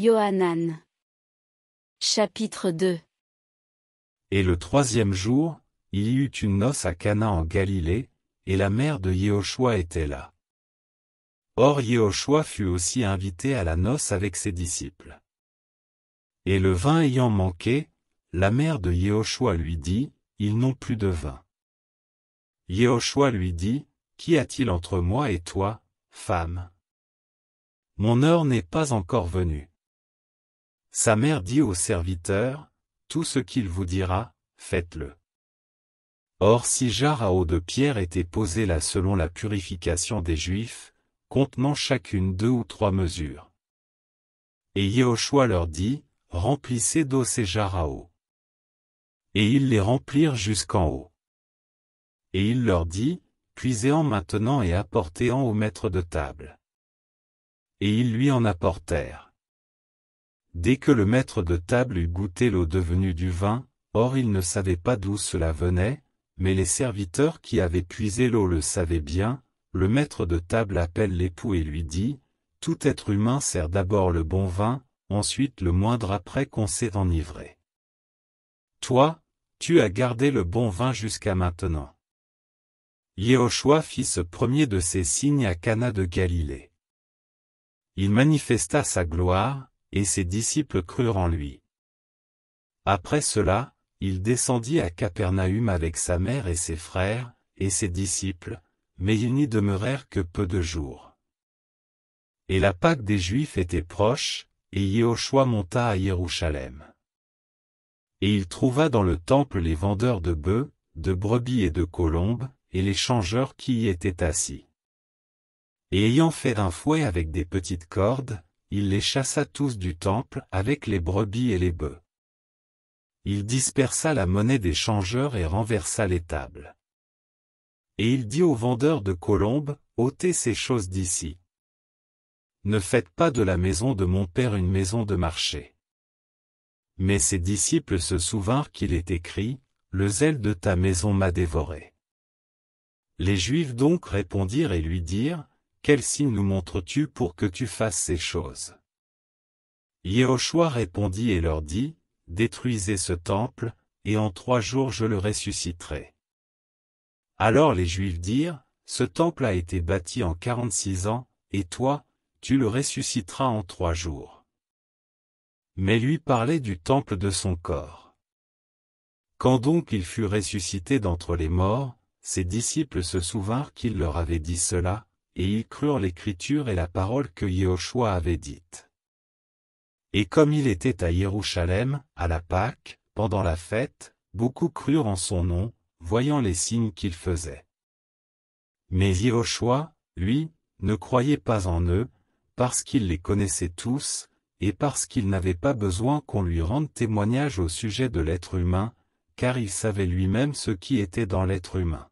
Yohanan. Chapitre 2 Et le troisième jour, il y eut une noce à Cana en Galilée, et la mère de Yehoshua était là. Or Yehoshua fut aussi invité à la noce avec ses disciples. Et le vin ayant manqué, la mère de Yehoshua lui dit, Ils n'ont plus de vin. Yehoshua lui dit, Qu'y a-t-il entre moi et toi, femme Mon heure n'est pas encore venue. Sa mère dit au serviteur, Tout ce qu'il vous dira, faites-le. Or si jarres à eau de pierre étaient posés là selon la purification des Juifs, contenant chacune deux ou trois mesures. Et Yehoshua leur dit, Remplissez d'eau ces jarres à eau. Et ils les remplirent jusqu'en haut. Et il leur dit, Puisez-en maintenant et apportez-en au maître de table. Et ils lui en apportèrent. Dès que le maître de table eut goûté l'eau devenue du vin, or il ne savait pas d'où cela venait, mais les serviteurs qui avaient puisé l'eau le savaient bien, le maître de table appelle l'époux et lui dit, Tout être humain sert d'abord le bon vin, ensuite le moindre après qu'on s'est enivré. Toi, tu as gardé le bon vin jusqu'à maintenant. Yehoshua fit ce premier de ses signes à Cana de Galilée. Il manifesta sa gloire, et ses disciples crurent en lui. Après cela, il descendit à Capernaum avec sa mère et ses frères, et ses disciples, mais ils n'y demeurèrent que peu de jours. Et la Pâque des Juifs était proche, et Yehoshua monta à Jérusalem. Et il trouva dans le temple les vendeurs de bœufs, de brebis et de colombes, et les changeurs qui y étaient assis. Et ayant fait un fouet avec des petites cordes, il les chassa tous du temple avec les brebis et les bœufs. Il dispersa la monnaie des changeurs et renversa les tables. Et il dit aux vendeurs de colombes, ôtez ces choses d'ici. Ne faites pas de la maison de mon père une maison de marché. Mais ses disciples se souvinrent qu'il est écrit, Le zèle de ta maison m'a dévoré. Les Juifs donc répondirent et lui dirent, quel signe nous montres-tu pour que tu fasses ces choses Yehoshua répondit et leur dit, Détruisez ce temple, et en trois jours je le ressusciterai. Alors les Juifs dirent, Ce temple a été bâti en quarante-six ans, et toi, tu le ressusciteras en trois jours. Mais lui parlait du temple de son corps. Quand donc il fut ressuscité d'entre les morts, ses disciples se souvinrent qu'il leur avait dit cela, et ils crurent l'écriture et la parole que Yehoshua avait dite. Et comme il était à Jérusalem, à la Pâque, pendant la fête, beaucoup crurent en son nom, voyant les signes qu'il faisait. Mais Yehoshua, lui, ne croyait pas en eux, parce qu'il les connaissait tous, et parce qu'il n'avait pas besoin qu'on lui rende témoignage au sujet de l'être humain, car il savait lui-même ce qui était dans l'être humain.